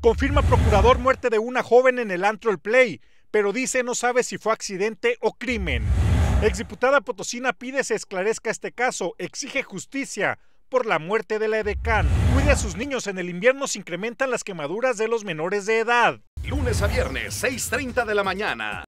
Confirma procurador muerte de una joven en el antro El Play, pero dice no sabe si fue accidente o crimen. Exdiputada Potosina pide se esclarezca este caso, exige justicia por la muerte de la edecán. Cuide a sus niños, en el invierno se incrementan las quemaduras de los menores de edad. Lunes a viernes, 6.30 de la mañana.